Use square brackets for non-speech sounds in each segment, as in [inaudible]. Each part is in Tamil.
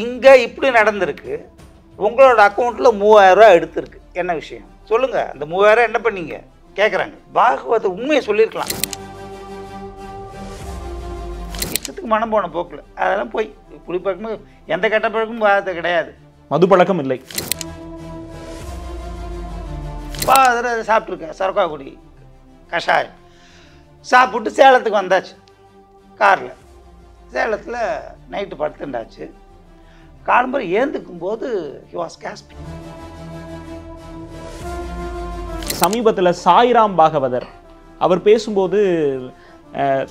இங்கே இப்படி நடந்திருக்கு உங்களோட அக்கௌண்ட்டில் மூவாயிரரூவா எடுத்திருக்கு என்ன விஷயம் சொல்லுங்கள் அந்த மூவாயிரம் என்ன பண்ணீங்க கேட்குறாங்க பாகவத உண்மையை சொல்லியிருக்கலாம் இஷ்டத்துக்கு மனம் போன போக்கில் அதெல்லாம் போய் குடி பழக்கமும் எந்த கெட்ட பழக்கமும் பாதத்தை கிடையாது மது பழக்கம் இல்லை பா அதில் சாப்பிட்ருக்கேன் சரக்கா குடி கஷாயம் சாப்பிட்டு சேலத்துக்கு வந்தாச்சு காரில் சேலத்தில் நைட்டு படுத்துண்டாச்சு காலம்பரை ஏந்துக்கும் போது சமீபத்தில் சாய்ராம் பாகவதர் அவர் பேசும்போது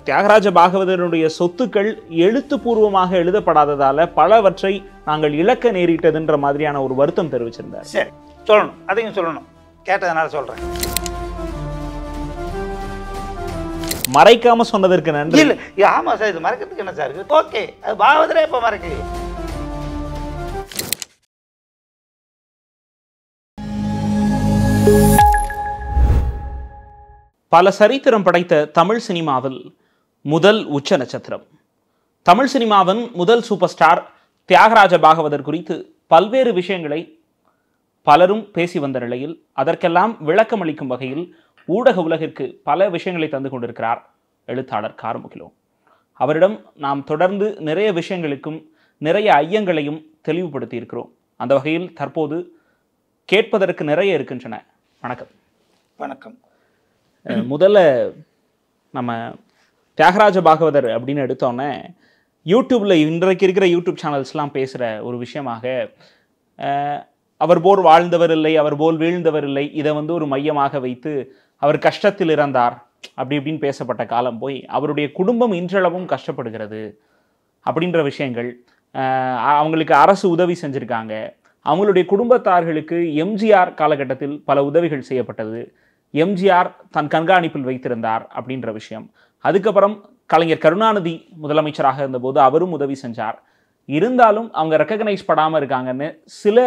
தியாகராஜ பாகவதனுடைய சொத்துக்கள் எழுத்துப்பூர்வமாக எழுதப்படாததால் பலவற்றை நாங்கள் இழக்க நேரிட்டதுன்ற மாதிரியான ஒரு வருத்தம் தெரிவிச்சிருந்தார் சரி சொல்லணும் அதையும் சொல்லணும் கேட்டதுனால சொல்கிறேன் மறைக்காம சொன்னதற்கு நன்றி இல்லை ஆமாம் சார் இது மறைக்கிறதுக்கு என்ன சார் ஓகே அது பாகவதரே இப்போ மறைக்கு பல சரித்திரம் படைத்த தமிழ் சினிமாவில் முதல் உச்ச நட்சத்திரம் தமிழ் சினிமாவின் முதல் சூப்பர் ஸ்டார் தியாகராஜ பாகவதர் குறித்து பல்வேறு விஷயங்களை பலரும் பேசி வந்த நிலையில் அதற்கெல்லாம் விளக்கமளிக்கும் வகையில் ஊடக உலகிற்கு பல விஷயங்களை தந்து கொண்டிருக்கிறார் எழுத்தாளர் காரமுகிலோ அவரிடம் நாம் தொடர்ந்து நிறைய விஷயங்களுக்கும் நிறைய ஐயங்களையும் தெளிவுபடுத்தி இருக்கிறோம் அந்த வகையில் தற்போது கேட்பதற்கு நிறைய இருக்கின்றன வணக்கம் வணக்கம் முதல்ல நம்ம தியாகராஜ பாகவதர் அப்படின்னு எடுத்தோடனே யூடியூப்பில் இன்றைக்கு இருக்கிற யூடியூப் சேனல்ஸ்லாம் பேசுகிற ஒரு விஷயமாக அவர் போர் வாழ்ந்தவர் இல்லை அவர் போல் வீழ்ந்தவர் இல்லை இதை வந்து ஒரு மையமாக வைத்து அவர் கஷ்டத்தில் இறந்தார் அப்படி இப்படின்னு பேசப்பட்ட காலம் போய் அவருடைய குடும்பம் இன்றளவும் கஷ்டப்படுகிறது அப்படின்ற விஷயங்கள் அவங்களுக்கு அரசு உதவி செஞ்சுருக்காங்க அவங்களுடைய குடும்பத்தார்களுக்கு எம்ஜிஆர் காலகட்டத்தில் பல உதவிகள் செய்யப்பட்டது எம்ஜிஆர் தன் கண்காணிப்பில் வைத்திருந்தார் அப்படின்ற விஷயம் அதுக்கப்புறம் கலைஞர் கருணாநிதி முதலமைச்சராக இருந்தபோது அவரும் உதவி செஞ்சார் இருந்தாலும் அவங்க ரெக்கக்னைஸ் படாமல் இருக்காங்கன்னு சில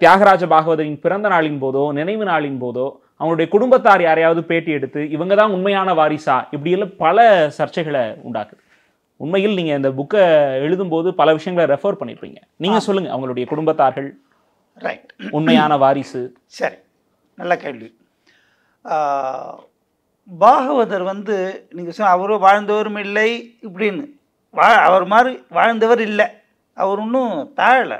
தியாகராஜ பாகவதரின் பிறந்த நாளின் போதோ நினைவு நாளின் போதோ அவங்களுடைய குடும்பத்தார் யாரையாவது பேட்டி எடுத்து இவங்க தான் உண்மையான வாரிசா இப்படியெல்லாம் பல சர்ச்சைகளை உண்டாக்குது உண்மையில் நீங்கள் இந்த புக்கை எழுதும்போது பல விஷயங்களை ரெஃபர் பண்ணியிருப்பீங்க நீங்கள் சொல்லுங்கள் அவங்களுடைய குடும்பத்தார்கள் ரைட் உண்மையான வாரிசு சரி நல்ல கேள்வி பாகவதர் வந்து நீங்கள் சொன்ன அவரும் வாழ்ந்தவரும் இல்லை இப்படின்னு வா அவர் மாதிரி வாழ்ந்தவர் இல்லை அவர் ஒன்றும் தாழலை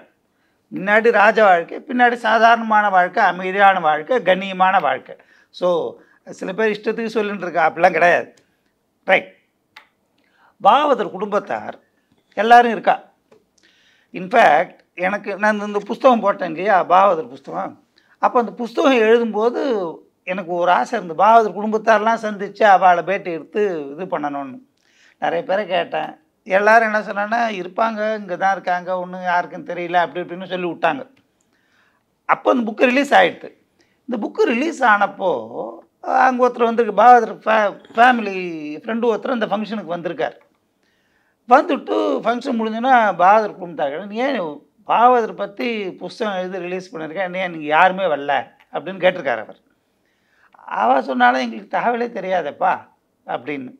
முன்னாடி ராஜ வாழ்க்கை பின்னாடி சாதாரணமான வாழ்க்கை அமைதியான வாழ்க்கை கண்ணியமான வாழ்க்கை ஸோ சில பேர் இஷ்டத்துக்கு சொல்லிட்டு இருக்கா அப்படிலாம் கிடையாது ரைட் பாகவதர் குடும்பத்தார் எல்லாரும் இருக்கா இன்ஃபேக்ட் எனக்கு நான் இந்த புஸ்தகம் போட்டேன் இல்லையா பாகவதர் புஸ்தகம் அப்போ அந்த புஸ்தகம் எழுதும்போது எனக்கு ஒரு ஆசை இருந்து பாவதர் குடும்பத்தாரெலாம் சந்தித்து அவளை பேட்டி எடுத்து இது பண்ணணும்னு நிறைய பேரை கேட்டேன் எல்லோரும் என்ன சொன்னான்னா இருப்பாங்க இங்கே தான் இருக்காங்க ஒன்று யாருக்கும் தெரியல அப்படி இப்படின்னு சொல்லி விட்டாங்க அப்போ இந்த புக்கு ரிலீஸ் ஆகிட்டு இந்த புக்கு ரிலீஸ் ஆனப்போ அங்கே ஒருத்தர் வந்திருக்கு பாவதர் ஃபே ஃபேமிலி ஃப்ரெண்டு ஒருத்தர் இந்த ஃபங்க்ஷனுக்கு வந்திருக்கார் வந்துட்டு ஃபங்க்ஷன் முடிஞ்சோன்னா பாவதர் குடும்பத்தார்கள் நீ ஏன் பாவதர் பற்றி புஸ்தகம் எழுதி ரிலீஸ் பண்ணியிருக்கேன் ஏன் நீங்கள் யாருமே வரல அப்படின்னு கேட்டிருக்கார் அவர் அவள் சொன்னாலும் எங்களுக்கு தகவலே தெரியாதப்பா அப்படின்னு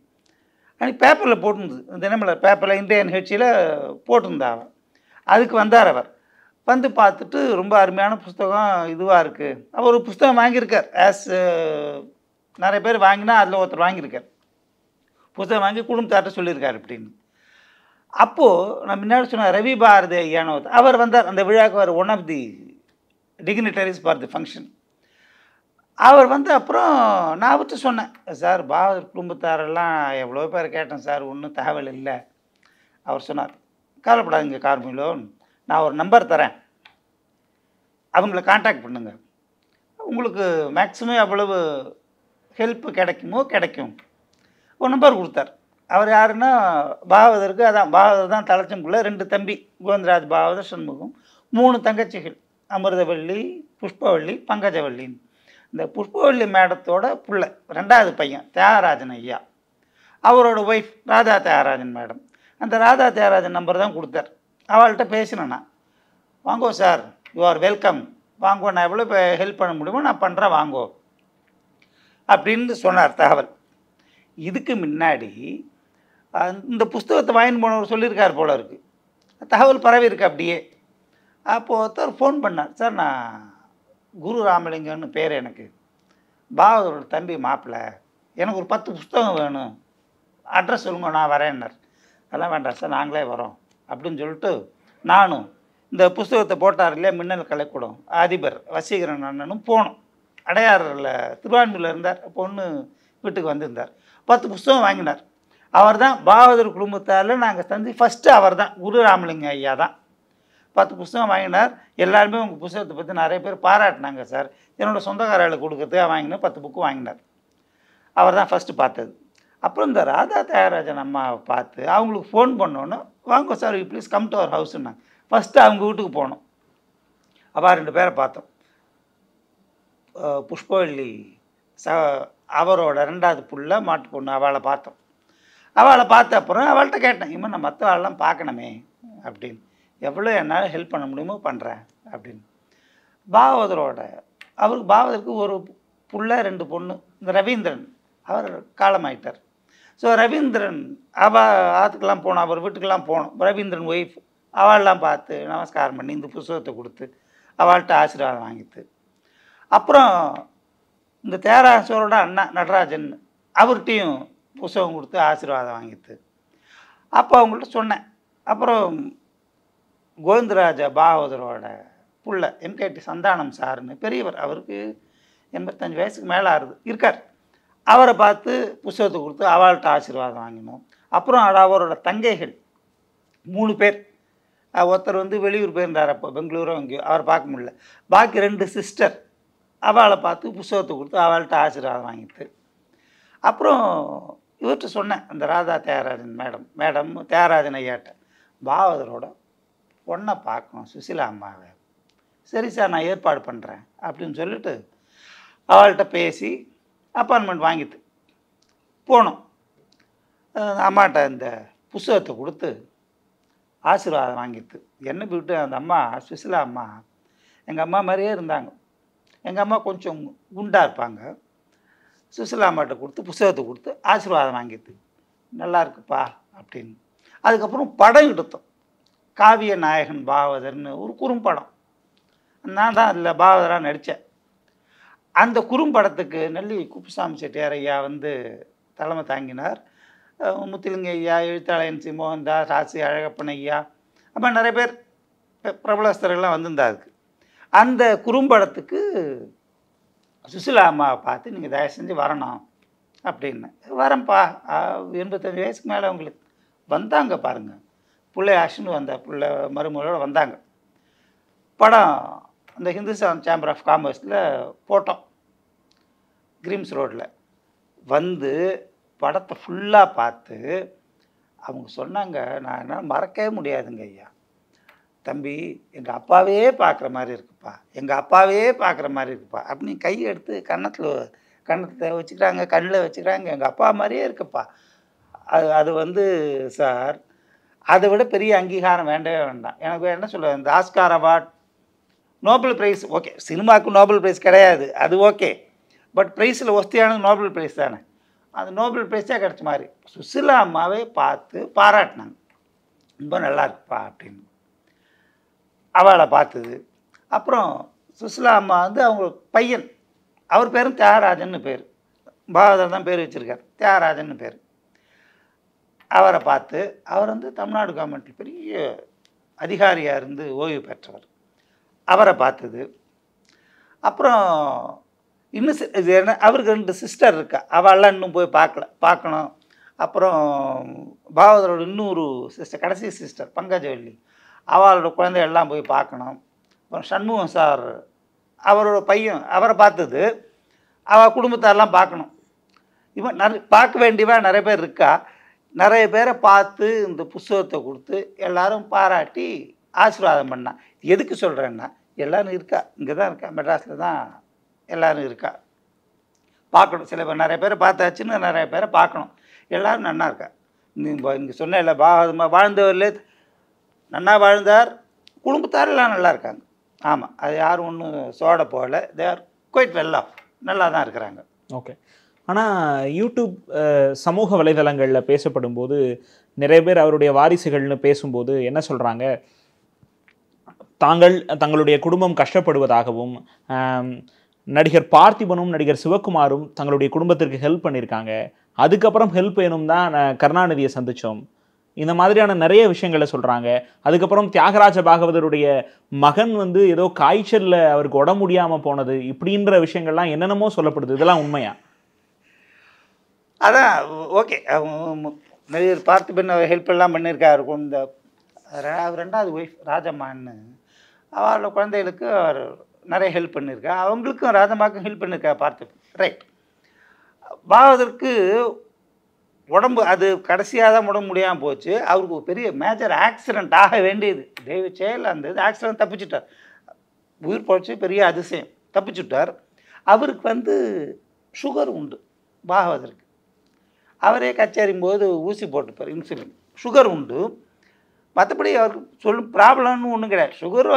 அன்றைக்கி பேப்பரில் போட்டிருந்தது தினமலர் பேப்பரில் இன்றைய நிகழ்ச்சியில் போட்டிருந்தா அவன் அதுக்கு வந்தார் அவர் வந்து பார்த்துட்டு ரொம்ப அருமையான புஸ்தகம் இதுவாக இருக்குது அவர் ஒரு புஸ்தகம் வாங்கியிருக்கார் ஆஸ் நிறைய பேர் வாங்கினா அதில் ஒருத்தர் வாங்கியிருக்கார் புஸ்தகம் வாங்கி குடும்பத்தார்ட்ட சொல்லியிருக்கார் அப்படின்னு அப்போது நான் முன்னாடி சொன்ன ரவி பாரதி ஐயானோ அவர் வந்தார் அந்த விழாவுக்கு அவர் one of the dignitaries for the function அவர் வந்து அப்புறம் நான் வச்சு சொன்னேன் சார் பாவதர் குடும்பத்தாரெல்லாம் எவ்வளோ பேர் கேட்டேன் சார் ஒன்றும் தகவல் இல்லை அவர் சொன்னார் கவலைப்படாதீங்க கார்மிலோ நான் ஒரு நம்பர் தரேன் அவங்கள காண்டாக்ட் பண்ணுங்க உங்களுக்கு மேக்ஸிமம் எவ்வளவு ஹெல்ப் கிடைக்குமோ கிடைக்கும் ஒரு நம்பர் கொடுத்தார் அவர் யாருன்னா பாகவதருக்கு அதான் பாகவதர் தான் தலைச்சம்புள்ள ரெண்டு தம்பி கோவிந்தராஜ் பாகவதர் சண்முகம் மூணு தங்கச்சிகள் அமிர்தவள்ளி புஷ்பவள்ளி பங்கஜவள்ளின்னு இந்த புஷ்பவல்லி மேடத்தோட பிள்ளை ரெண்டாவது பையன் தியாகராஜன் ஐயா அவரோட ஒய்ஃப் ராதா தியாகராஜன் மேடம் அந்த ராதா தியாகராஜன் நம்பர் தான் கொடுத்தார் அவள்கிட்ட பேசினேன் வாங்கோ சார் யூ ஆர் வெல்கம் வாங்கோ நான் எவ்வளோ ஹெல்ப் பண்ண முடியுமோ நான் பண்ணுறேன் வாங்கோ அப்படின்னு சொன்னார் தகவல் இதுக்கு முன்னாடி இந்த புஸ்தகத்தை வாங்கின்னு போனவர் சொல்லியிருக்கார் போல இருக்குது தகவல் பரவி இருக்கு அப்படியே அப்போது ஒருத்தர் ஃபோன் பண்ணார் சார் நான் குரு ராமலிங்கம்னு பேர் எனக்கு பாகவதரோட தம்பி மாப்பிள்ளை எனக்கு ஒரு பத்து புஸ்தகம் வேணும் அட்ரஸ் சொல்லுங்க நான் வரேன்னர் அதெல்லாம் வேண்டாம் சார் நாங்களே வரோம் அப்படின்னு சொல்லிட்டு நானும் இந்த புஸ்தகத்தை போட்டார் இல்லையா மின்னல் கலைக்கூடம் அதிபர் வசீகரன் அண்ணனும் போனோம் அடையாறில் திருவான்மையில் இருந்தார் பொண்ணு வீட்டுக்கு வந்திருந்தார் பத்து புஸ்தகம் வாங்கினார் அவர் தான் பாகவதர் குடும்பத்தால் நாங்கள் தந்தி ஃபஸ்ட்டு அவர் தான் குரு ராமலிங்கம் ஐயா தான் பத்து புஸ்தகம் வாங்கினார் எல்லாருமே உங்கள் புஸ்தகத்தை பற்றி நிறைய பேர் பாராட்டினாங்க சார் என்னோடய சொந்தக்காரர்களுக்கு கொடுக்குறதுக்காக வாங்கினா பத்து புக்கு வாங்கினார் அவர் தான் ஃபஸ்ட்டு பார்த்தது அப்புறம் இந்த ராதா தியாகராஜன் அம்மாவை பார்த்து அவங்களுக்கு ஃபோன் பண்ணோன்னே வாங்க sir you please come to our ஹவுஸ்ன்னா ஃபஸ்ட்டு அவங்க வீட்டுக்கு போனோம் அவள் ரெண்டு பேரை பார்த்தோம் புஷ்பவள்ளி ச அவரோட ரெண்டாவது புள்ள மாட்டு பொண்ணு அவளை பார்த்தோம் அவளை பார்த்த அப்புறம் அவள்கிட்ட கேட்டேன் இம்மா நான் மற்ற பார்க்கணுமே அப்படின்னு எவ்வளோ என்னால் ஹெல்ப் பண்ண முடியுமோ பண்ணுறேன் அப்படின்னு பாகவதரோட அவருக்கு பாகவதருக்கு ஒரு புள்ள ரெண்டு பொண்ணு இந்த ரவீந்திரன் அவர் காலமாயிட்டார் ஸோ ரவீந்திரன் அவ ஆற்றுக்கெல்லாம் போனோம் அவர் வீட்டுக்கெல்லாம் போனோம் ரவீந்திரன் ஒய்ஃப் அவள்லாம் பார்த்து நமஸ்காரம் பண்ணி இந்த புஸ்தகத்தை கொடுத்து அவள்கிட்ட ஆசீர்வாதம் வாங்கிட்டு அப்புறம் இந்த தேராசோரோட அண்ணா நடராஜன் அவர்கிட்டையும் புஸ்தகம் கொடுத்து ஆசீர்வாதம் வாங்கித்து அப்போ அவங்கள்ட்ட சொன்னேன் அப்புறம் கோவிந்தராஜ பாகவதரோட புள்ள எம்கேடி சந்தானம் சார்னு பெரியவர் அவருக்கு எண்பத்தஞ்சு வயசுக்கு மேலே ஆறுது இருக்கார் அவரை பார்த்து புஸ்தகத்தை கொடுத்து அவள்கிட்ட ஆசீர்வாதம் வாங்கினோம் அப்புறம் அவரோட தங்கைகள் மூணு பேர் ஒருத்தர் வந்து வெளியூர் போயிருந்தார் அப்போ பெங்களூரோ இங்கேயோ அவரை பார்க்க முடியல பாக்கி ரெண்டு சிஸ்டர் அவளை பார்த்து புஸ்தகத்தை கொடுத்து அவள்கிட்ட ஆசீர்வாதம் வாங்கிட்டு அப்புறம் இவர்கிட்ட சொன்னேன் அந்த ராதா தியாகராஜன் மேடம் மேடம் தியாகராஜன் ஐயாட்ட பாவதரோட ஒன்றை பார்க்கும் சுசிலா அம்மாவை சரி சார் நான் ஏற்பாடு பண்ணுறேன் அப்படின்னு சொல்லிட்டு அவள்கிட்ட பேசி அப்பாயின்மெண்ட் வாங்கிட்டு போனோம் அம்மாட்ட இந்த புஸ்தகத்தை கொடுத்து ஆசீர்வாதம் வாங்கிட்டு என்ன விட்டு அந்த அம்மா சுசிலா அம்மா எங்கள் அம்மா மாதிரியே இருந்தாங்க எங்கள் அம்மா கொஞ்சம் குண்டாக இருப்பாங்க சுசிலா அம்மாட்ட கொடுத்து புஸ்தகத்தை கொடுத்து ஆசீர்வாதம் வாங்கிட்டு நல்லா இருக்குப்பா அப்படின்னு அதுக்கப்புறம் படம் எடுத்தோம் காவிய நாயகன் பாவதர்னு ஒரு குறும்படம் நான் தான் அதில் பாவதராக நடித்தேன் அந்த குறும்படத்துக்கு நெல்லி குப்புசாமி செட்டியார் ஐயா வந்து தலைமை தாங்கினார் முத்திலிங்க ஐயா எழுத்தாளையன் சி மோகன்தாஸ் ராசி அழகப்பன் ஐயா அப்போ நிறைய பேர் பிரபலஸ்தர்கள்லாம் வந்திருந்தா அந்த குறும்படத்துக்கு சுசிலா அம்மாவை பார்த்து நீங்கள் தயவு செஞ்சு வரணும் அப்படின்னு வரேன்ப்பா எண்பத்தஞ்சு வயசுக்கு மேலே உங்களுக்கு வந்தாங்க பாருங்கள் பிள்ளை ஆஷுன்னு வந்த பிள்ளை மருமகளோடு வந்தாங்க படம் அந்த ஹிந்துஸ்தான் சேம்பர் ஆஃப் காமர்ஸில் போட்டோம் கிரீம்ஸ் ரோட்டில் வந்து படத்தை ஃபுல்லாக பார்த்து அவங்க சொன்னாங்க நான் என்னால் மறக்கவே முடியாதுங்க ஐயா தம்பி எங்கள் அப்பாவே பார்க்குற மாதிரி இருக்குப்பா எங்கள் அப்பாவே பார்க்குற மாதிரி இருக்குப்பா அப்படின்னு கை எடுத்து கன்னத்தில் கன்னத்தை வச்சுக்கிறாங்க கண்ணில் வச்சுக்கிறாங்க எங்கள் அப்பா மாதிரியே இருக்குப்பா அது அது வந்து சார் அதை விட பெரிய அங்கீகாரம் வேண்டவே வேண்டாம் எனக்கு என்ன சொல்ல இந்த Oscar award Nobel prize okay சினிமாவுக்கு நோபல் ப்ரைஸ் கிடையாது அது ஓகே பட் ப்ரைஸில் ஒஸ்தியானது நோபல் ப்ரைஸ் தானே அது நோபல் ப்ரைஸே கிடச்ச மாதிரி சுசிலா அம்மாவே பார்த்து பாராட்டினாங்க ரொம்ப நல்லா இருக்குப்பா அப்படின்னு அவளை பார்த்தது அப்புறம் சுசிலா அம்மா வந்து அவங்க பையன் அவர் பேரும் தியாகராஜன் பேர் பாவதர் தான் பேர் வச்சுருக்கார் தியாகராஜன் பேர் அவரை பார்த்து அவர் வந்து தமிழ்நாடு கவர்மெண்ட் பெரிய அதிகாரியாக இருந்து ஓய்வு பெற்றவர் அவரை பார்த்தது அப்புறம் இன்னும் இது என்ன அவருக்கு ரெண்டு சிஸ்டர் இருக்கா அவள்லாம் இன்னும் போய் பார்க்கல பார்க்கணும் அப்புறம் பாகவதரோட இன்னொரு சிஸ்டர் கடைசி சிஸ்டர் பங்காஜவல்லி அவளோட குழந்தை எல்லாம் போய் பார்க்கணும் அப்புறம் சண்முகம் சார் அவரோட பையன் அவரை பார்த்தது அவள் குடும்பத்தாரெலாம் பார்க்கணும் இவன் நிறைய பார்க்க வேண்டியவன் நிறைய பேர் இருக்கா நிறைய பேரை பார்த்து இந்த புஸ்தகத்தை கொடுத்து எல்லாரும் பாராட்டி ஆசீர்வாதம் பண்ணான் எதுக்கு சொல்கிறேன்னா எல்லோரும் இருக்கா இங்கே தான் இருக்கா மெட்ராஸில் தான் எல்லோரும் இருக்கா பார்க்கணும் சில பேர் நிறைய பேரை பார்த்தாச்சுன்னு நிறைய பேரை பார்க்கணும் எல்லோரும் நன்னா இருக்கா இங்கே சொன்ன இல்லை வாழ்ந்தவர்லே நன்னா வாழ்ந்தார் குடும்பத்தார் எல்லாம் நல்லா இருக்காங்க ஆமாம் அது யாரும் ஒன்றும் சோட போகலை தேர் குயிட் வெல்லாம் நல்லா தான் இருக்கிறாங்க ஓகே ஆனால் யூடியூப் சமூக வலைதளங்களில் பேசப்படும் போது நிறைய பேர் அவருடைய வாரிசுகள்னு பேசும்போது என்ன சொல்கிறாங்க தாங்கள் தங்களுடைய குடும்பம் கஷ்டப்படுவதாகவும் நடிகர் பார்த்திபனும் நடிகர் சிவகுமாரும் தங்களுடைய குடும்பத்திற்கு ஹெல்ப் பண்ணியிருக்காங்க அதுக்கப்புறம் ஹெல்ப் வேணும் தான் கருணாநிதியை சந்தித்தோம் இந்த மாதிரியான நிறைய விஷயங்களை சொல்கிறாங்க அதுக்கப்புறம் தியாகராஜ பாகவதருடைய மகன் வந்து ஏதோ காய்ச்சலில் அவருக்கு உடம்பு முடியாமல் போனது இப்படின்ற விஷயங்கள்லாம் என்னென்னமோ சொல்லப்படுது இதெல்லாம் உண்மையாக அதான் ஓகே நிறைய பார்த்து பின்ன ஹெல்ப் எல்லாம் பண்ணியிருக்காரு இந்த ரெண்டாவது ஒய்ஃப் ராஜம்மான்னு அவரோட குழந்தைகளுக்கு அவர் நிறைய ஹெல்ப் பண்ணியிருக்கா அவங்களுக்கும் ராஜம்மாவுக்கும் ஹெல்ப் பண்ணியிருக்கா பார்த்து ரைட் பாவதற்கு உடம்பு அது கடைசியாக தான் உடம்பு முடியாமல் போச்சு அவருக்கு ஒரு பெரிய மேஜர் ஆக்சிடெண்ட் ஆக வேண்டியது தெய்வ செயல் அந்த இது ஆக்சிடெண்ட் தப்பிச்சுட்டார் உயிர் போச்சு பெரிய அதிசயம் தப்பிச்சுட்டார் அவருக்கு வந்து சுகர் உண்டு பாகவதற்கு அவரே கச்சேரியும் போது ஊசி போட்டுப்பார் இன்சுலின் சுகர் உண்டு மற்றபடி அவருக்கு சொல்லும் ப்ராப்ளம்னு ஒன்றும் கிடையாது சுகர்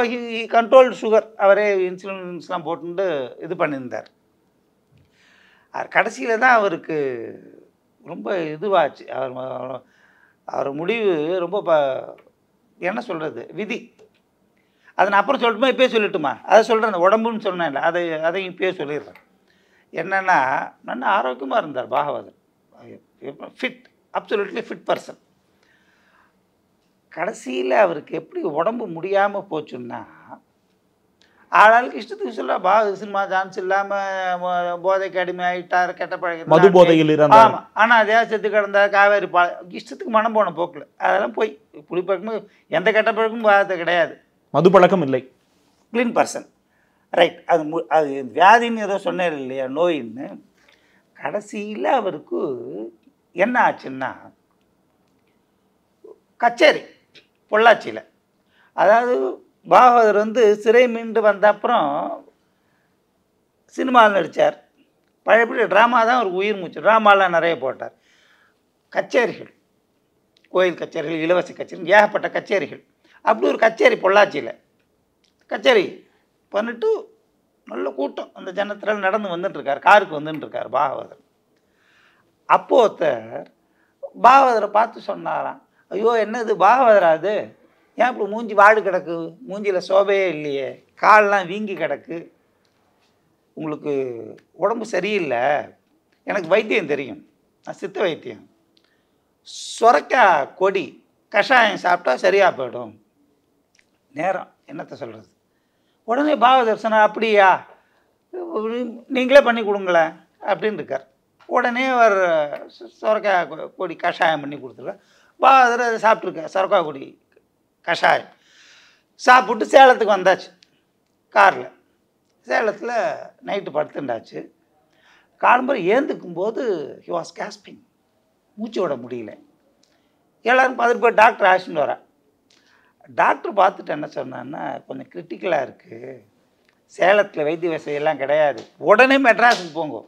கண்ட்ரோல்டு சுகர் அவரே இன்சுலின்ஸ்லாம் போட்டு இது பண்ணியிருந்தார் கடைசியில் தான் அவருக்கு ரொம்ப இதுவாச்சு அவர் அவர் முடிவு ரொம்ப ப என்ன சொல்கிறது விதி அதை நான் அப்புறம் சொல்லட்டுமா இப்போயே சொல்லட்டுமா அதை சொல்கிறேன் உடம்புன்னு சொன்னேன் இல்லை அதை அதையும் இப்போயே சொல்லிடுறேன் என்னென்னா நல்லா ஆரோக்கியமாக இருந்தார் Bhagavathan fit absolutely fit person கடைசியில் அவருக்கு எப்படி உடம்பு முடியாமல் போச்சுன்னா ஆளாளுக்கு இஷ்டத்துக்கு சொல்ல பா சினிமா சான்ஸ் இல்லாமல் போதைக்கு அடிமை ஆகிட்டார் கெட்ட பழக்கம் மது போதையில் ஆமாம் ஆனால் அதே செத்து கிடந்தார் காவேரி பா இஷ்டத்துக்கு மனம் போன போக்கில் அதெல்லாம் போய் புளிப்பழக்கமும் எந்த கெட்ட பழக்கமும் வாதத்தை கிடையாது மது பழக்கம் இல்லை க்ளீன் பர்சன் ரைட் அது மு அது வியாதின்னு ஏதோ சொன்னார் இல்லையா நோயின்னு கடைசியில் அவருக்கு என்ன ஆச்சுன்னா கச்சேரி பொள்ளாச்சியில் அதாவது பாகவதர் வந்து சிறை மீண்டு வந்த அப்புறம் சினிமாவில் நடித்தார் பழையபடி ட்ராமா தான் ஒரு உயிர் மூச்சு ட்ராமாலாம் நிறைய போட்டார் கச்சேரிகள் கோயில் கச்சேரிகள் இலவச கச்சேரி ஏகப்பட்ட கச்சேரிகள் அப்படி ஒரு கச்சேரி பொள்ளாச்சியில் கச்சேரி பண்ணிட்டு நல்ல கூட்டம் அந்த ஜனத்தில் நடந்து வந்துட்டுருக்கார் காருக்கு வந்துட்டுருக்கார் பாகவதர் அப்போத்தர் பாகவதரை பார்த்து சொன்னாராம் ஐயோ என்னது பாகவதரா அது ஏன் இப்படி மூஞ்சி வாடு கிடக்கு மூஞ்சியில் சோபையே இல்லையே கால்லாம் வீங்கி கிடக்கு உங்களுக்கு உடம்பு சரியில்லை எனக்கு வைத்தியம் தெரியும் நான் சித்த வைத்தியம் சொரக்காய் கொடி கஷாயம் சாப்பிட்டா சரியாக போயிடும் நேரம் என்னத்தை சொல்கிறது உடனே பாவ தரிசனம் அப்படியா நீங்களே பண்ணி கொடுங்களேன் அப்படின்னு இருக்கார் உடனே ஒரு சொரக்காய் கொடி கஷாயம் பண்ணி கொடுத்துருக்கேன் வா அதில் சாப்பிட்ருக்கேன் சொரக்காய் கொடி கஷாயம் சாப்பிட்டு சேலத்துக்கு வந்தாச்சு காரில் சேலத்தில் நைட்டு படுத்துண்டாச்சு காலம்பரை ஏந்துக்கும் போது ஹி வாஸ் கேஸ்பிங் மூச்சு விட முடியல எல்லோரும் பதில் போய் டாக்டர் ஆசின்னு வரேன் டாக்டர் பார்த்துட்டு என்ன சொன்னான்னா கொஞ்சம் கிரிட்டிக்கலாக இருக்குது சேலத்தில் வைத்திய வசதியெல்லாம் கிடையாது உடனே மெட்ராஸுக்கு போங்கோ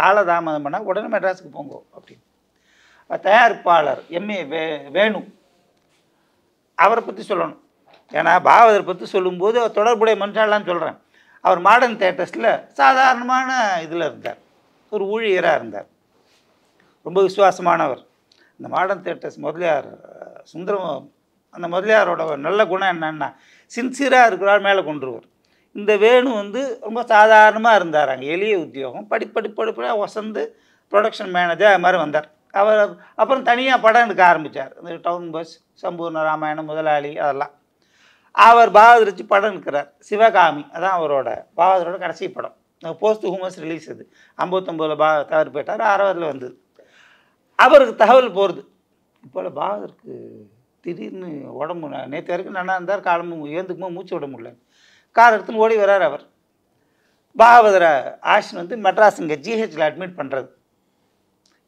காலதாமதம் பண்ணால் உடனே மெட்ராஸுக்கு போங்கோ அப்படின்னு தயாரிப்பாளர் எம்ஏ வே வேணு அவரை பற்றி சொல்லணும் ஏன்னா பாவதர் பற்றி சொல்லும்போது அவர் தொடர்புடைய மனுஷாலாம் சொல்கிறேன் அவர் மாடர்ன் தேட்டர்ஸில் சாதாரணமான இதில் இருந்தார் ஒரு ஊழியராக இருந்தார் ரொம்ப விசுவாசமானவர் இந்த மாடர்ன் தேட்டர்ஸ் முதலியார் சுந்தரம் அந்த முதலியாரோட நல்ல குணம் என்னென்னா சின்சியராக இருக்கிறார் மேலே கொண்டுருவார் இந்த வேணு வந்து ரொம்ப சாதாரணமாக அங்கே எளிய உத்தியோகம் படி படி படிப்படியாக வசந்து ப்ரொடக்ஷன் மேனேஜர் அது மாதிரி வந்தார் அவர் அப்புறம் தனியாக படம் எடுக்க ஆரம்பித்தார் இந்த டவுன் பஸ் சம்பூர்ண ராமாயணம் முதலாளி அதெல்லாம் அவர் பாகதிரிச்சு படம் எடுக்கிறார் சிவகாமி அதான் அவரோட பாகதரோட கடைசி படம் போஸ்ட் ஹூமஸ் ரிலீஸ் இது ஐம்பத்தொம்போதில் பா தவறு போயிட்டார் அறுபதில் வந்தது அவருக்கு தகவல் போகிறது இப்போ பாகதருக்கு திடீர்னு உடம்பு நேற்று வரைக்கும் நல்லா இருந்தார் காலமும் ஏந்துக்குமோ மூச்சு விட முடியல கார் எடுத்துன்னு ஓடி வர்றார் அவர் பாகவதர ஆஷன் வந்து மெட்ராஸ் இங்கே ஜிஹெச்சில் அட்மிட் பண்ணுறது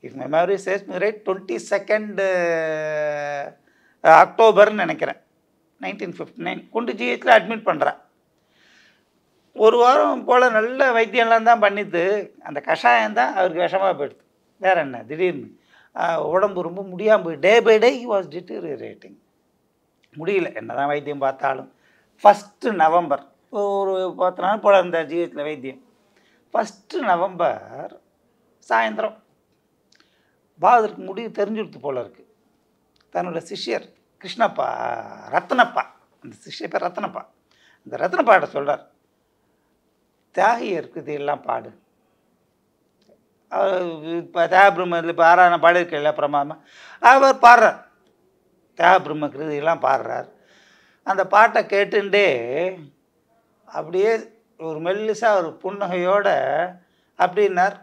இஃப் மை மெமரி சேஸ் மீ ரைட் டுவெண்ட்டி செகண்டு அக்டோபர்னு நினைக்கிறேன் நைன்டீன் ஃபிஃப்டி நைன் கொண்டு ஜிஹெச்சில் அட்மிட் பண்ணுறேன் ஒரு வாரம் போல் நல்ல வைத்தியம்லாம் தான் பண்ணிட்டு அந்த கஷாயம் தான் அவருக்கு விஷமாக போயிடுது வேறு என்ன திடீர்னு உடம்பு ரொம்ப முடியாமல் போய் day by day he was rating முடியல என்ன தான் வைத்தியம் பார்த்தாலும் ஃபஸ்ட்டு நவம்பர் ஒரு பத்து நாள் போல் அந்த ஜீவித்தில் வைத்தியம் ஃபஸ்ட்டு நவம்பர் சாயந்தரம் பாதருக்கு முடிவு தெரிஞ்சுடுத்து போல் இருக்குது தன்னோட சிஷ்யர் கிருஷ்ணப்பா ரத்னப்பா அந்த சிஷ்ய பேர் ரத்னப்பா அந்த ரத்னப்பாட்ட சொல்கிறார் தியாகி இருக்குது எல்லாம் பாடு இப்போ தியாபிரமத்தில் இப்போ ஆறான இல்லை பிரமாதமாக அவர் பாடுறார் பிரம்ம கிருதியெல்லாம் பாடுறார் அந்த பாட்டை கேட்டுண்டே அப்படியே ஒரு மெல்லிசாக ஒரு புன்னகையோட அப்படின்னார்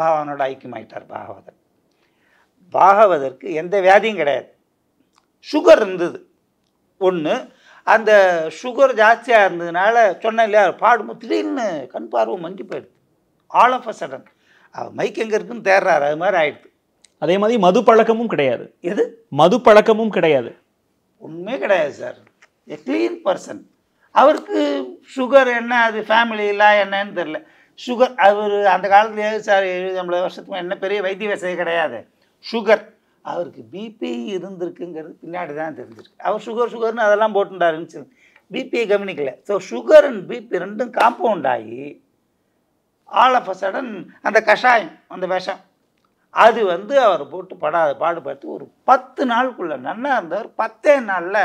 பாகவனோட ஐக்கியமாயிட்டார் பாகவதர் பாகவதற்கு எந்த வியாதியும் கிடையாது சுகர் இருந்தது ஒன்று அந்த சுகர் ஜாஸ்தியாக இருந்ததுனால சொன்னேன் இல்லையா பாடும்போது திடீர்னு கண் பார்வை மஞ்சு போயிடுது ஆல் ஆஃப் அ சடன் அவர் மைக் எங்கே இருக்குன்னு தேடுறாரு அது மாதிரி ஆயிடுது அதே மாதிரி மது பழக்கமும் கிடையாது எது மது பழக்கமும் கிடையாது ஒன்றுமே கிடையாது சார் எ க்ளீன் பர்சன் அவருக்கு சுகர் என்ன அது ஃபேமிலியெலாம் என்னன்னு தெரில சுகர் அவர் அந்த காலத்துலேயே சார் எழுபது ஐம்பது வருஷத்துக்கு என்ன பெரிய வைத்திய வசதி கிடையாது சுகர் அவருக்கு பிபி இருந்திருக்குங்கிறது பின்னாடி தான் தெரிஞ்சிருக்கு அவர் சுகர் சுகர்னு அதெல்லாம் போட்டுட்டாருன்னு சொல்லி பிபியை கவனிக்கல ஸோ சுகர் அண்ட் பிபி ரெண்டும் காம்பவுண்ட் ஆகி ஆல் ஆஃப் அ சடன் அந்த கஷாயம் அந்த விஷம் அது வந்து அவர் போட்டு படாத பாடுபட்டு ஒரு பத்து நாளுக்குள்ளே நல்லா இருந்தவர் பத்தே நாளில்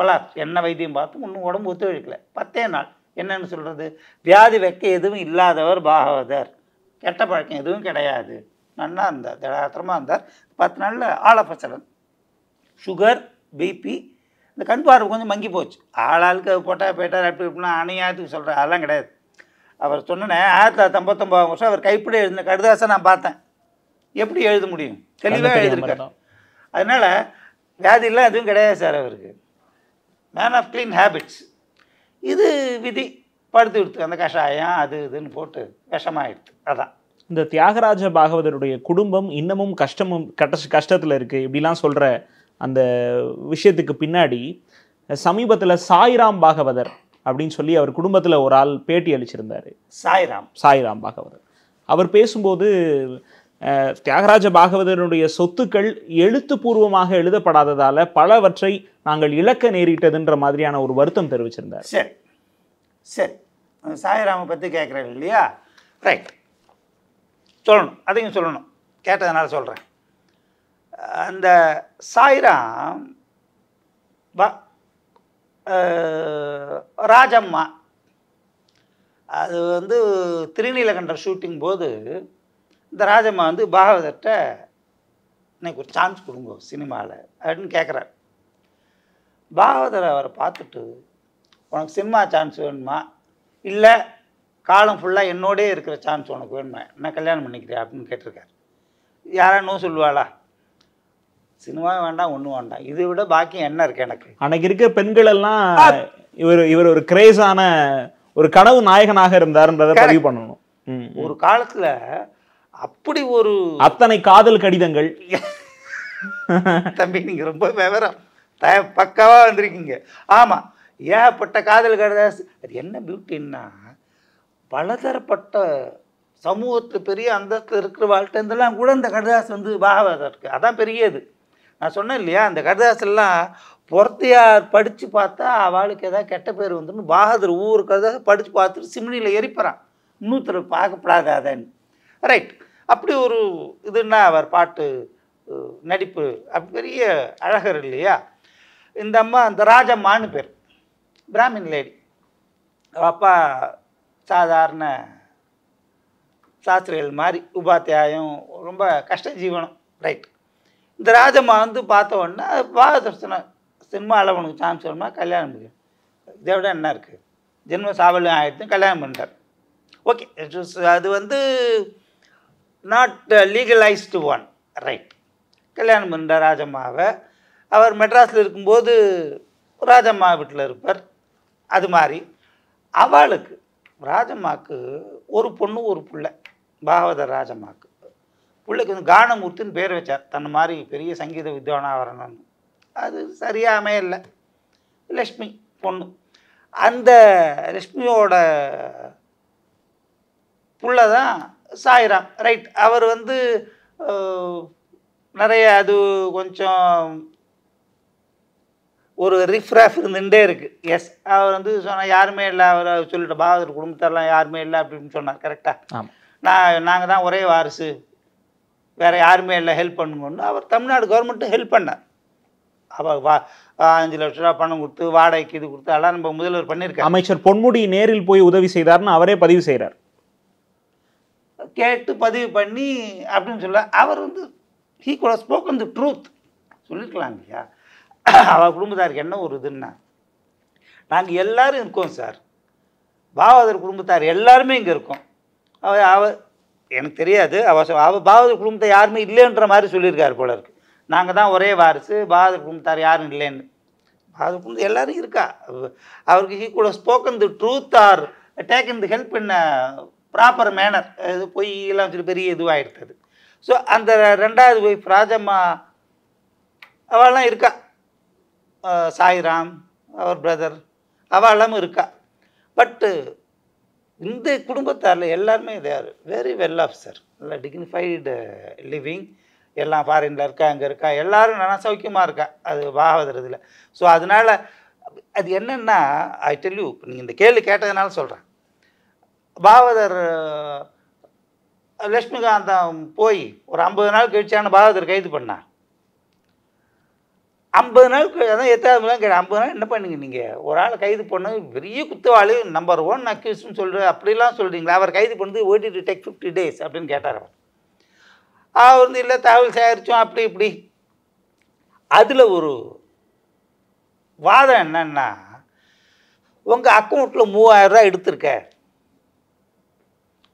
கொலாப்ஸ் என்ன வைத்தியம் பார்த்து ஒன்றும் உடம்பு ஒத்துழைக்கலை பத்தே நாள் என்னென்னு சொல்கிறது வியாதி வைக்க எதுவும் இல்லாதவர் பாகவதர் கெட்ட பழக்கம் எதுவும் கிடையாது நல்லா இருந்தார் திடாத்திரமாக இருந்தார் பத்து நாளில் ஆலப்பச்சலன் சுகர் பிபி இந்த கண் பார்வை கொஞ்சம் மங்கி போச்சு ஆளாளுக்கு அது போட்டால் போயிட்டார் அப்படி இப்படின்னா அணையாத்துக்கு சொல்கிறேன் அதெல்லாம் கிடையாது அவர் சொன்னேன் ஆயிரத்தி தொள்ளாயிரத்தி ஐம்பத்தொம்பதாம் வருஷம் அவர் கைப்பிடி எழுதின கடுதாசை நான் பார்த்தேன் எப்படி எழுத முடியும் தெளிவாக எழுதிருக்காரு அதனால் வியாதிலாம் எதுவும் கிடையாது சார் அவருக்கு மேன் ஆஃப் க்ளீன் ஹேபிட்ஸ் இது விதி படுத்து விடுத்து அந்த கஷாயம் அது இதுன்னு போட்டு விஷமாயிடுது அதான் இந்த தியாகராஜ பாகவதருடைய குடும்பம் இன்னமும் கஷ்டமும் கட்ட கஷ்டத்தில் இருக்குது இப்படிலாம் சொல்கிற அந்த விஷயத்துக்கு பின்னாடி சமீபத்தில் சாய்ராம் பாகவதர் அப்படின்னு சொல்லி அவர் குடும்பத்தில் ஒரு ஆள் பேட்டி அளிச்சிருந்தார் சாய்ராம் சாய்ராம் பாகவதர் அவர் பேசும்போது தியாகராஜ பாகவதனுடைய சொத்துக்கள் எழுத்துப்பூர்வமாக எழுதப்படாததால் பலவற்றை நாங்கள் இழக்க நேரிட்டதுன்ற மாதிரியான ஒரு வருத்தம் தெரிவிச்சிருந்தார் சரி சரி சாய்ராம பற்றி கேட்குறாரு இல்லையா ரைட் சொல்லணும் அதையும் சொல்லணும் கேட்டதுனால சொல்கிறேன் அந்த சாயிராம் ராஜம்மா அது வந்து திருநீலகண்டர் ஷூட்டிங் போது இந்த ராஜம்மா வந்து பாகவதர்கிட்ட இன்னைக்கு ஒரு சான்ஸ் கொடுங்க சினிமாவில் அப்படின்னு கேட்குறாரு பாகவதர் அவரை பார்த்துட்டு உனக்கு சினிமா சான்ஸ் வேணுமா இல்லை காலம் ஃபுல்லாக என்னோடே இருக்கிற சான்ஸ் உனக்கு வேணுமா என்ன கல்யாணம் பண்ணிக்கிறேன் அப்படின்னு கேட்டிருக்காரு யாரானோ சொல்லுவாளா சினிமா வேண்டாம் ஒன்றும் வேண்டாம் இதை விட பாக்கியம் என்ன இருக்கு எனக்கு அன்னைக்கு இருக்க பெண்கள் எல்லாம் இவர் இவர் ஒரு கிரேஸான ஒரு கனவு நாயகனாக இருந்தாருன்றதை பதிவு பண்ணணும் ஒரு காலத்தில் அப்படி ஒரு அத்தனை காதல் கடிதங்கள் [laughs] தம்பி நீங்கள் ரொம்ப விவரம் த பக்காவாக வந்திருக்கீங்க ஆமாம் ஏகப்பட்ட காதல் கடித அது என்ன பியூட்டின்னா பலதரப்பட்ட சமூகத்து பெரிய அந்தஸ்து இருக்கிற வாழ்க்கைலாம் கூட இந்த கடிதாஸ் வந்து பாகவதம் இருக்கு அதான் பெரிய இது நான் சொன்னேன் இல்லையா அந்த கடிதாசெல்லாம் பொறத்தையார் படித்து பார்த்தா அவளுக்கு ஏதாவது கெட்ட பேர் வந்துடும் பாகதர் ஊர் கடிதாச படித்து பார்த்துட்டு சிம்னியில் எரிப்பறான் இன்னொருத்தர் பார்க்கப்படாதாதன்னு ரைட் அப்படி ஒரு இதுன்னா அவர் பாட்டு நடிப்பு அப்படி பெரிய அழகர் இல்லையா இந்த அம்மா அந்த ராஜம்மான்னு பேர் பிராமின் லேடி அப்பா சாதாரண சாஸ்திரிகள் மாதிரி உபாத்தியாயம் ரொம்ப கஷ்ட ஜீவனம் ரைட் இந்த ராஜம்மா வந்து பார்த்த உடனே பாகதர்சனம் சினிமா அளவனுக்கு சான்ஸ் வருமா கல்யாணம் முடியும் இதை விட என்ன இருக்குது ஜென்ம சாவலும் ஆகிடுத்து கல்யாணம் பண்ணிட்டார் ஓகே அது வந்து நாட் லீகலைஸ்டு ஒன் ரைட் கல்யாணம் பண்ணுற ராஜம்மாவை அவர் மெட்ராஸில் இருக்கும்போது ராஜம்மா வீட்டில் இருப்பார் அது மாதிரி அவளுக்கு ராஜம்மாவுக்கு ஒரு பொண்ணு ஒரு பிள்ளை பாகவதர் ராஜம்மாவுக்கு பிள்ளைக்கு வந்து கானமூர்த்தின்னு பேர் வச்சார் தன்னை மாதிரி பெரிய சங்கீத வித்வானாக வரணும்னு அது சரியாக இல்லை லக்ஷ்மி பொண்ணு அந்த லக்ஷ்மியோட புள்ள தான் சாயிராம் ரைட் அவர் வந்து நிறைய அது கொஞ்சம் ஒரு ரிஃப்ராஃப் இருந்துகிட்டே இருக்குது எஸ் அவர் வந்து சொன்னால் யாருமே இல்லை அவர் சொல்லிட்டு பாகதூர் குடும்பத்தெல்லாம் யாருமே இல்லை அப்படின்னு சொன்னார் கரெக்டாக நான் நாங்கள் தான் ஒரே வாரிசு வேறு யாருமே இல்லை ஹெல்ப் பண்ணுங்கன்னு அவர் தமிழ்நாடு கவர்மெண்ட்டு ஹெல்ப் பண்ணார் அப்போ வா அஞ்சு லட்ச ரூபா பணம் கொடுத்து வாடகைக்கு இது கொடுத்து அதெல்லாம் நம்ம முதல்வர் பண்ணியிருக்கேன் அமைச்சர் பொன்முடி நேரில் போய் உதவி செய்தார்னு அவரே பதிவு செய்கிறார் கேட்டு பதிவு பண்ணி அப்படின்னு சொல்ல அவர் வந்து he could spoken the truth சொல்லியிருக்கலாம் இல்லையா அவர் குடும்பத்தாருக்கு என்ன ஒரு இதுன்னா நாங்கள் எல்லோரும் இருக்கோம் சார் பாவாதர் குடும்பத்தார் எல்லாருமே இங்கே இருக்கோம் அவ அவ எனக்கு தெரியாது அவ அவ பாவதர் குடும்பத்தை யாருமே இல்லைன்ற மாதிரி சொல்லியிருக்காரு போல இருக்கு நாங்கள் தான் ஒரே வாரிசு பாவாதர் குடும்பத்தார் யாரும் இல்லைன்னு பாவாதர் குடும்பம் எல்லோரும் இருக்கா அவருக்கு he could spoken the truth or taken the help என்ன ப்ராப்பர் மேனர் இது பொய்யெல்லாம் எல்லாம் சொல்லி பெரிய இதுவாகிடுது ஸோ அந்த ரெண்டாவது ஒய்ஃப் ராஜம்மா அவெல்லாம் இருக்கா சாய்ராம் அவர் பிரதர் அவெல்லாம் இருக்கா பட்டு இந்த குடும்பத்தாரில் எல்லாருமே they're very well off sir நல்லா டிக்னிஃபைடு லிவிங் எல்லாம் ஃபாரினில் இருக்கா அங்கே இருக்கா எல்லோரும் நல்லா சௌக்கியமாக இருக்கா அது வாவதுறதுல ஸோ அதனால் அது என்னென்னா ஐ டெல் யூ நீங்கள் இந்த கேள்வி கேட்டதுனால சொல்கிறேன் பாவதர் லட்சுமிகாந்தம் போய் ஒரு ஐம்பது நாள் கழிச்சான பாவதர் கைது பண்ணான் ஐம்பது நாள் அதான் எத்தாவது நாள் கேட்டு ஐம்பது நாள் என்ன பண்ணுங்க நீங்கள் ஒரு ஆள் கைது பண்ண பெரிய குத்தவாளி நம்பர் ஒன் அக்யூஸ்ன்னு சொல்கிற அப்படிலாம் சொல்கிறீங்களா அவர் கைது பண்ணது டு டெக் ஃபிஃப்டி டேஸ் அப்படின்னு கேட்டார் அவர் வந்து இல்லை தகவல் சேகரித்தோம் அப்படி இப்படி அதில் ஒரு வாதம் என்னன்னா உங்கள் அக்கௌண்ட்டில் மூவாயிரரூவா எடுத்திருக்கேன்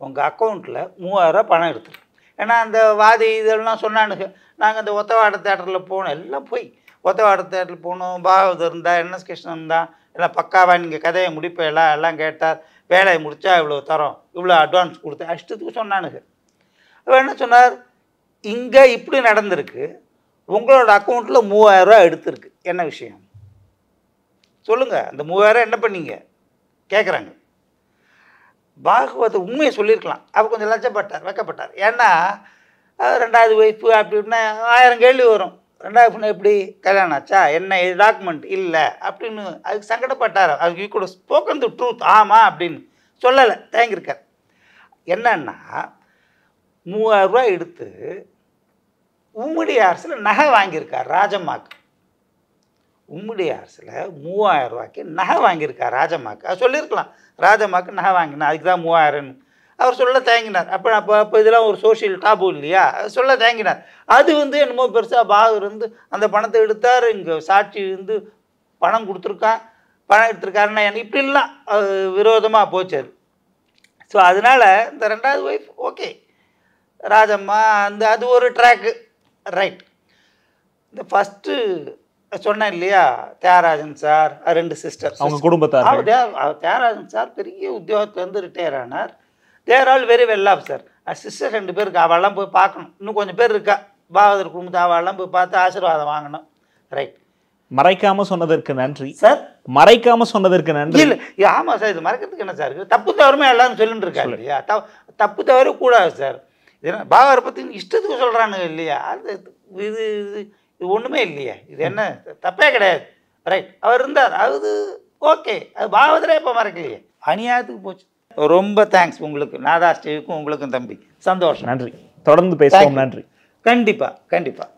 உங்கள் அக்கௌண்ட்டில் மூவாயிரரூவா பணம் எடுத்துரு ஏன்னா அந்த வாதி இதெல்லாம் சொன்னானுங்க நாங்கள் அந்த ஒத்தவாட தேட்டரில் போனோம் எல்லாம் போய் ஒத்தவாட தேட்டரில் போனோம் பாகவதர் இருந்தால் என்எஸ் கிருஷ்ணன் இருந்தால் எல்லாம் பக்காவாக நீங்கள் கதையை முடிப்பேலாம் எல்லாம் கேட்டால் வேலையை முடித்தா இவ்வளோ தரோம் இவ்வளோ அட்வான்ஸ் கொடுத்து அஷ்டத்துக்கு சொன்னானுங்க அவர் என்ன சொன்னார் இங்கே இப்படி நடந்திருக்கு உங்களோட அக்கௌண்ட்டில் மூவாயிரரூவா எடுத்திருக்கு என்ன விஷயம் சொல்லுங்கள் அந்த மூவாயிரம் என்ன பண்ணீங்க கேட்குறாங்க பாகவத உண்மையை சொல்லியிருக்கலாம் அவர் கொஞ்சம் லட்சப்பட்டார் வைக்கப்பட்டார் ஏன்னா ரெண்டாவது ஒய்ஃபு அப்படி இப்படின்னா ஆயிரம் கேள்வி வரும் ரெண்டாவது பொண்ணு எப்படி கல்யாணம் ஆச்சா என்ன டாக்குமெண்ட் இல்லை அப்படின்னு அதுக்கு சங்கடப்பட்டார் அதுக்கு யூ கூட ஸ்போக்கன் தி ட்ரூத் ஆமாம் அப்படின்னு சொல்லலை தேங்கியிருக்கார் என்னன்னா மூவாயிரரூவா எடுத்து உம்முடி அரசில் நகை வாங்கியிருக்கார் ராஜம்மாக்கு உம்முடி அரசில் மூவாயிரம் ரூபாய்க்கு நகை வாங்கியிருக்கார் ராஜம்மாக்கு அது சொல்லியிருக்கலாம் ராஜம்மாவுக்கு நான் வாங்கினேன் அதுக்கு தான் மூவாயிரம்னு அவர் சொல்ல தேங்கினார் அப்போ அப்போ அப்போ இதெல்லாம் ஒரு சோஷியல் டாபு இல்லையா சொல்ல தேங்கினார் அது வந்து என்னமோ பெருசாக பாகர் வந்து அந்த பணத்தை எடுத்தார் இங்கே சாட்சி வந்து பணம் கொடுத்துருக்கான் பணம் எடுத்திருக்காருன்னா இப்படிலாம் விரோதமாக போச்சு அது ஸோ அதனால் இந்த ரெண்டாவது ஒய்ஃப் ஓகே ராஜம்மா அந்த அது ஒரு ட்ராக்கு ரைட் இந்த ஃபஸ்ட்டு சொன்னேன் இல்லையா தியாகராஜன் சார் ரெண்டு சிஸ்டர் அவங்க குடும்பத்தார் தியாகராஜன் சார் பெரிய வந்து ரிட்டையர் ஆனார் they're all very well off sir sister ரெண்டு பேருக்கு அவள்லாம் போய் பார்க்கணும் இன்னும் கொஞ்சம் பேர் இருக்கா பாவதர் குடும்பத்தை அவள்லாம் போய் பார்த்து ஆசீர்வாதம் வாங்கணும் ரைட் மறைக்காம சொன்னதற்கு நன்றி சார் மறைக்காம சொன்னதற்கு நன்றி இல்லை ஆமாம் சார் இது மறைக்கிறதுக்கு என்ன சார் தப்பு தவறுமே எல்லாரும் சொல்லிட்டு இருக்காரு இல்லையா த தப்பு தவறு கூடாது சார் பாவரை பற்றி இஷ்டத்துக்கு சொல்கிறானுங்க இல்லையா அது இது இது ஒன்றுமே இல்லையே இது என்ன தப்பே கிடையாது ரைட் அவர் இருந்தார் அது ஓகே அது பாவதரே இப்போ மறக்கலையே அநியாயத்துக்கு போச்சு ரொம்ப தேங்க்ஸ் உங்களுக்கு நாதாஸ்டேவுக்கும் உங்களுக்கும் தம்பி சந்தோஷம் நன்றி தொடர்ந்து பேசுவோம் நன்றி கண்டிப்பாக கண்டிப்பாக